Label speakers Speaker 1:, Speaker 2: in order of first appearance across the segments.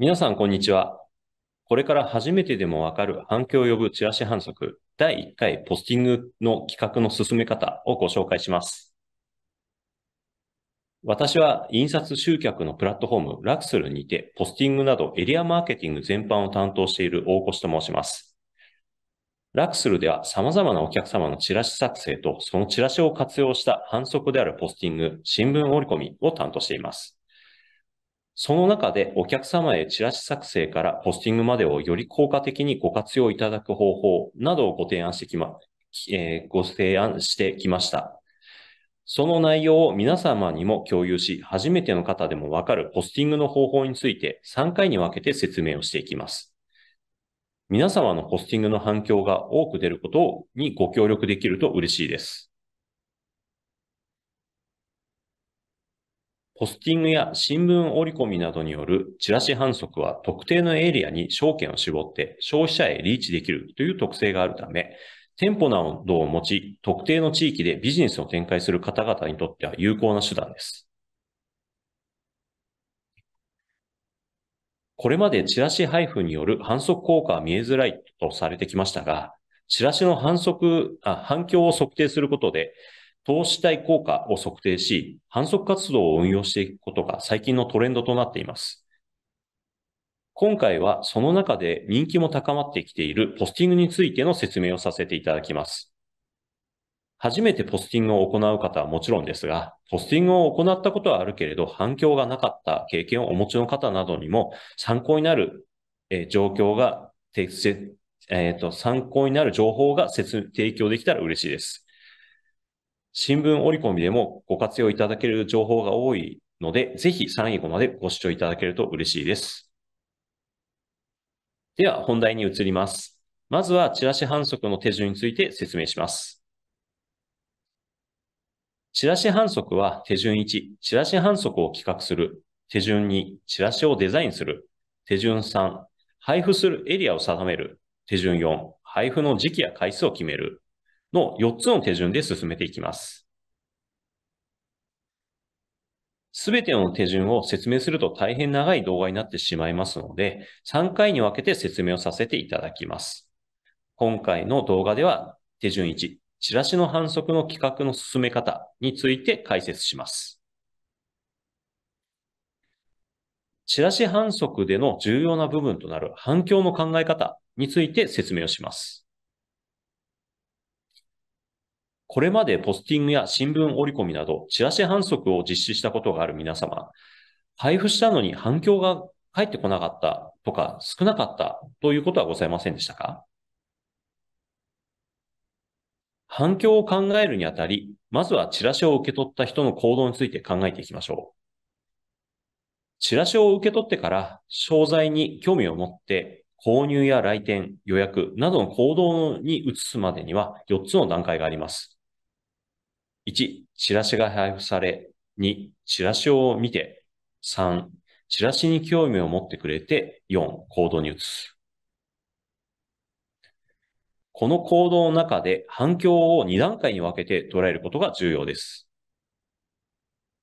Speaker 1: 皆さん、こんにちは。これから初めてでもわかる反響を呼ぶチラシ反則第1回ポスティングの企画の進め方をご紹介します。私は印刷集客のプラットフォームラクスルにてポスティングなどエリアマーケティング全般を担当している大越と申します。ラクスルでは様々なお客様のチラシ作成とそのチラシを活用した反則であるポスティング、新聞折り込みを担当しています。その中でお客様へチラシ作成からポスティングまでをより効果的にご活用いただく方法などをご提案してきま、えー、ご提案してきました。その内容を皆様にも共有し、初めての方でもわかるポスティングの方法について3回に分けて説明をしていきます。皆様のポスティングの反響が多く出ることにご協力できると嬉しいです。ポスティングや新聞折り込みなどによるチラシ反則は特定のエリアに証券を絞って消費者へリーチできるという特性があるため、店舗などを持ち、特定の地域でビジネスを展開する方々にとっては有効な手段です。これまでチラシ配布による反則効果は見えづらいとされてきましたが、チラシの反則あ、反響を測定することで、投資対効果を測定し、反則活動を運用していくことが最近のトレンドとなっています。今回はその中で人気も高まってきているポスティングについての説明をさせていただきます。初めてポスティングを行う方はもちろんですが、ポスティングを行ったことはあるけれど反響がなかった経験をお持ちの方などにも参考になる、え状況が、えっ、ー、と、参考になる情報が提供できたら嬉しいです。新聞折り込みでもご活用いただける情報が多いので、ぜひ最後までご視聴いただけると嬉しいです。では、本題に移ります。まずは、チラシ反則の手順について説明します。チラシ反則は手順1、チラシ反則を企画する。手順2、チラシをデザインする。手順3、配布するエリアを定める。手順4、配布の時期や回数を決める。の4つの手順で進めていきます。すべての手順を説明すると大変長い動画になってしまいますので、3回に分けて説明をさせていただきます。今回の動画では、手順1、チラシの反則の企画の進め方について解説します。チラシ反則での重要な部分となる反響の考え方について説明をします。これまでポスティングや新聞折り込みなど、チラシ反則を実施したことがある皆様、配布したのに反響が返ってこなかったとか、少なかったということはございませんでしたか反響を考えるにあたり、まずはチラシを受け取った人の行動について考えていきましょう。チラシを受け取ってから、商材に興味を持って、購入や来店、予約などの行動に移すまでには4つの段階があります。1、チラシが配布され、2、チラシを見て、3、チラシに興味を持ってくれて、4、行動に移す。この行動の中で反響を2段階に分けて捉えることが重要です。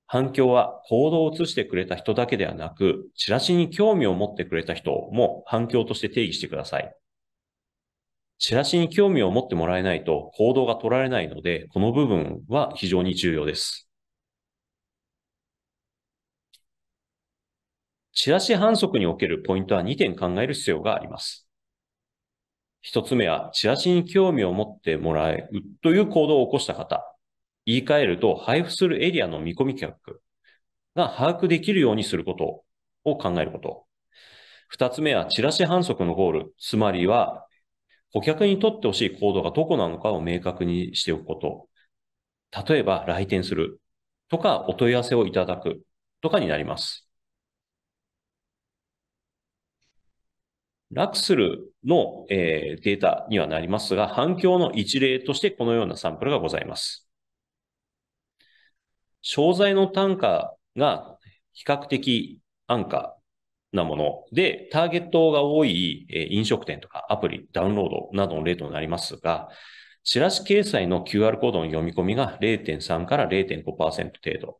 Speaker 1: 反響は行動を移してくれた人だけではなく、チラシに興味を持ってくれた人も反響として定義してください。チラシに興味を持ってもらえないと行動が取られないので、この部分は非常に重要です。チラシ反則におけるポイントは2点考える必要があります。1つ目は、チラシに興味を持ってもらうという行動を起こした方。言い換えると、配布するエリアの見込み客が把握できるようにすることを考えること。2つ目は、チラシ反則のゴール。つまりは、顧客にとってほしい行動がどこなのかを明確にしておくこと。例えば来店するとかお問い合わせをいただくとかになります。楽するの、えー、データにはなりますが、反響の一例としてこのようなサンプルがございます。商材の単価が比較的安価なもので、ターゲットが多い飲食店とかアプリ、ダウンロードなどの例となりますが、チラシ掲載の QR コードの読み込みが0.3から0.5%程度。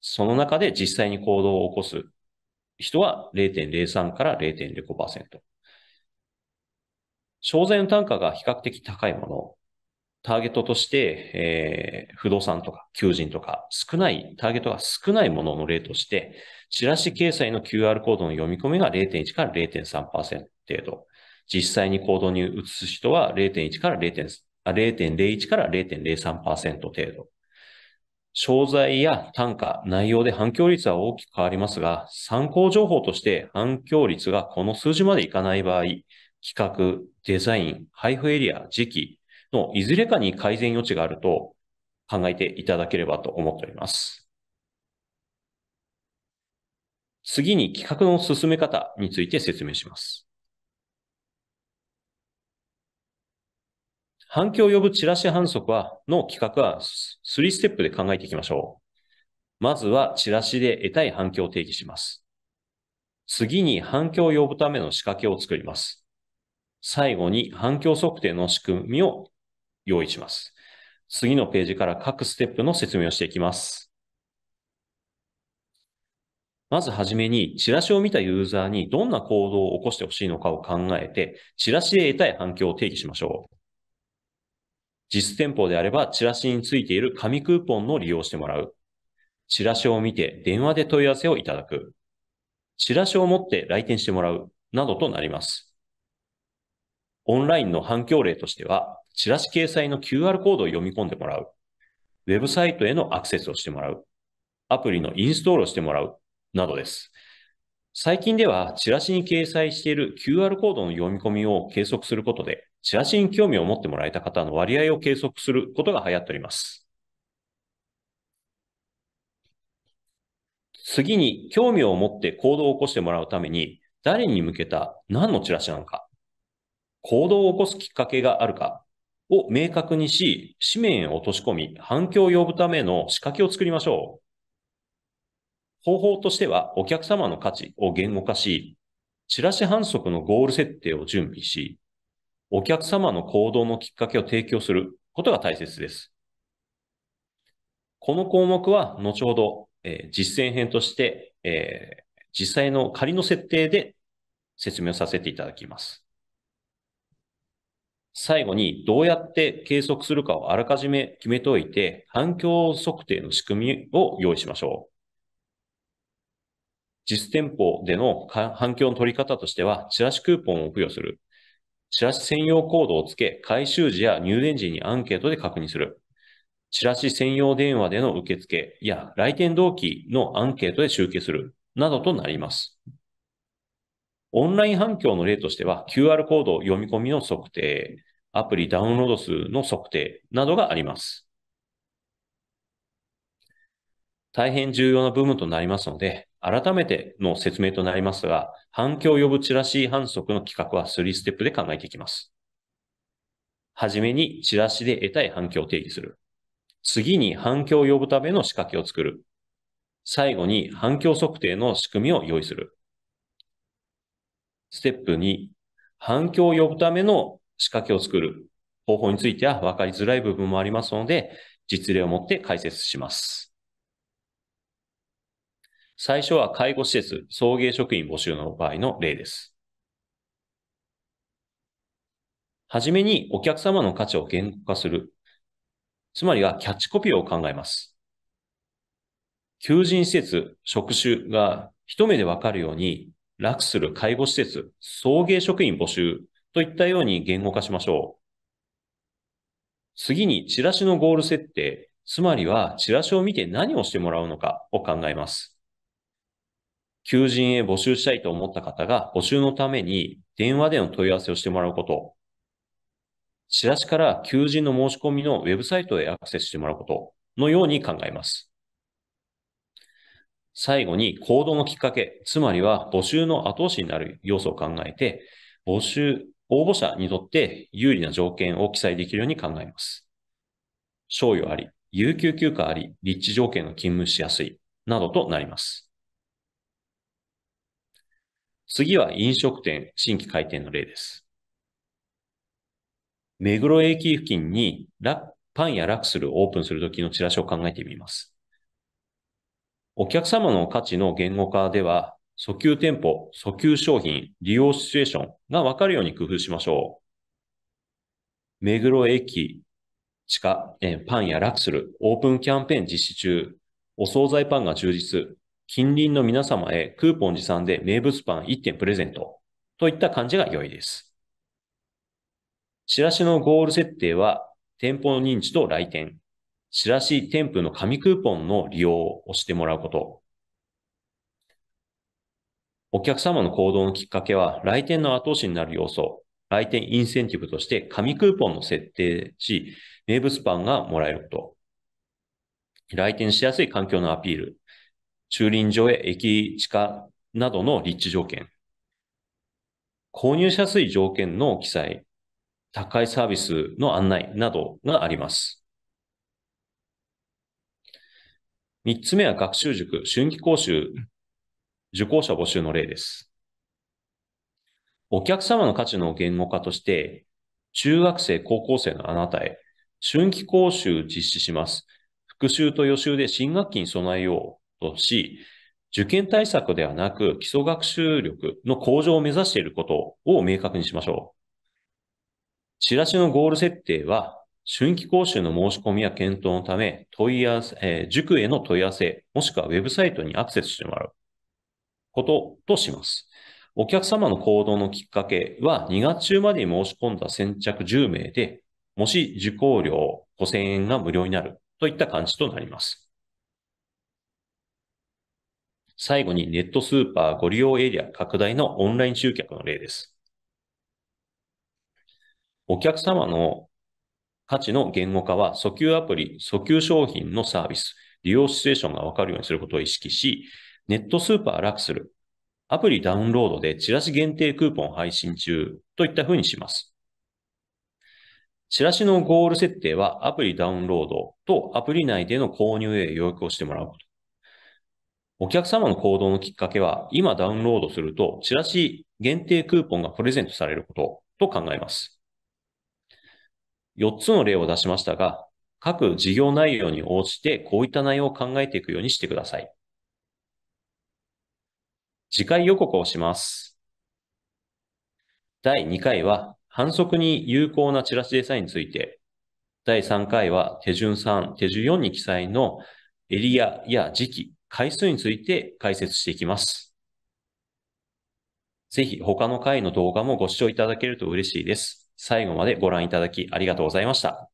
Speaker 1: その中で実際に行動を起こす人は0.03から0.05%。商材の単価が比較的高いもの、ターゲットとして、えー、不動産とか求人とか少ない、ターゲットが少ないものの例として、チラシ掲載の QR コードの読み込みが0.1から0.3%程度。実際に行動に移す人は0.1から0.01から0.03%程度。商材や単価、内容で反響率は大きく変わりますが、参考情報として反響率がこの数字までいかない場合、企画、デザイン、配布エリア、時期、のいずれかに改善余地があると考えていただければと思っております。次に企画の進め方について説明します。反響を呼ぶチラシ反則は、の企画は3ステップで考えていきましょう。まずはチラシで得たい反響を定義します。次に反響を呼ぶための仕掛けを作ります。最後に反響測定の仕組みを用意します。次のページから各ステップの説明をしていきます。まずはじめに、チラシを見たユーザーにどんな行動を起こしてほしいのかを考えて、チラシで得たい反響を定義しましょう。実店舗であれば、チラシについている紙クーポンの利用してもらう。チラシを見て電話で問い合わせをいただく。チラシを持って来店してもらう。などとなります。オンラインの反響例としては、チラシ掲載の QR コードを読み込んでもらう、ウェブサイトへのアクセスをしてもらう、アプリのインストールをしてもらう、などです。最近では、チラシに掲載している QR コードの読み込みを計測することで、チラシに興味を持ってもらえた方の割合を計測することが流行っております。次に、興味を持って行動を起こしてもらうために、誰に向けた何のチラシなのか、行動を起こすきっかけがあるかを明確にし、紙面へ落とし込み、反響を呼ぶための仕掛けを作りましょう。方法としては、お客様の価値を言語化し、チラシ反則のゴール設定を準備し、お客様の行動のきっかけを提供することが大切です。この項目は後ほど、えー、実践編として、えー、実際の仮の設定で説明をさせていただきます。最後にどうやって計測するかをあらかじめ決めておいて、反響測定の仕組みを用意しましょう。実店舗での反響の取り方としては、チラシクーポンを付与する。チラシ専用コードをつけ、回収時や入電時にアンケートで確認する。チラシ専用電話での受付や来店動機のアンケートで集計する。などとなります。オンライン反響の例としては、QR コード読み込みの測定、アプリダウンロード数の測定などがあります。大変重要な部分となりますので、改めての説明となりますが、反響を呼ぶチラシ反則の企画は3ステップで考えていきます。はじめにチラシで得たい反響を定義する。次に反響を呼ぶための仕掛けを作る。最後に反響測定の仕組みを用意する。ステップ2、反響を呼ぶための仕掛けを作る方法については分かりづらい部分もありますので、実例をもって解説します。最初は介護施設、送迎職員募集の場合の例です。はじめにお客様の価値を言語化する。つまりはキャッチコピーを考えます。求人施設、職種が一目でわかるように、楽する介護施設、送迎職員募集といったように言語化しましょう。次にチラシのゴール設定、つまりはチラシを見て何をしてもらうのかを考えます。求人へ募集したいと思った方が募集のために電話での問い合わせをしてもらうこと。チラシから求人の申し込みのウェブサイトへアクセスしてもらうことのように考えます。最後に行動のきっかけ、つまりは募集の後押しになる要素を考えて、募集、応募者にとって有利な条件を記載できるように考えます。賞与あり、有給休暇あり、立地条件が勤務しやすい、などとなります。次は飲食店新規開店の例です。目黒駅付近にパンやラクスルをオープンするときのチラシを考えてみます。お客様の価値の言語化では、訴求店舗、訴求商品、利用シチュエーションがわかるように工夫しましょう。目黒駅、地下、えパンやラクスル、オープンキャンペーン実施中、お惣菜パンが充実、近隣の皆様へクーポン持参で名物パン1点プレゼントといった感じが良いです。チラシのゴール設定は、店舗の認知と来店、チラシ添付の紙クーポンの利用をしてもらうこと。お客様の行動のきっかけは、来店の後押しになる要素、来店インセンティブとして紙クーポンの設定し、名物パンがもらえること。来店しやすい環境のアピール、駐輪場へ駅地下などの立地条件。購入しやすい条件の記載、高いサービスの案内などがあります。3つ目は学習塾、春季講習、受講者募集の例です。お客様の価値の言語化として、中学生、高校生のあなたへ、春季講習実施します。復習と予習で新学期に備えようとし、受験対策ではなく基礎学習力の向上を目指していることを明確にしましょう。チラシのゴール設定は、春季講習の申し込みや検討のため、問い合わせ、えー、塾への問い合わせ、もしくはウェブサイトにアクセスしてもらうこととします。お客様の行動のきっかけは2月中までに申し込んだ先着10名で、もし受講料5000円が無料になるといった感じとなります。最後にネットスーパーご利用エリア拡大のオンライン集客の例です。お客様の価値の言語化は、訴求アプリ、訴求商品のサービス、利用シチュエーションがわかるようにすることを意識し、ネットスーパー楽する、アプリダウンロードでチラシ限定クーポン配信中といったふうにします。チラシのゴール設定はアプリダウンロードとアプリ内での購入へ予約をしてもらうこと。お客様の行動のきっかけは、今ダウンロードすると、チラシ限定クーポンがプレゼントされることと考えます。4つの例を出しましたが、各事業内容に応じてこういった内容を考えていくようにしてください。次回予告をします。第2回は反則に有効なチラシデザインについて、第3回は手順3、手順4に記載のエリアや時期、回数について解説していきます。ぜひ他の回の動画もご視聴いただけると嬉しいです。最後までご覧いただきありがとうございました。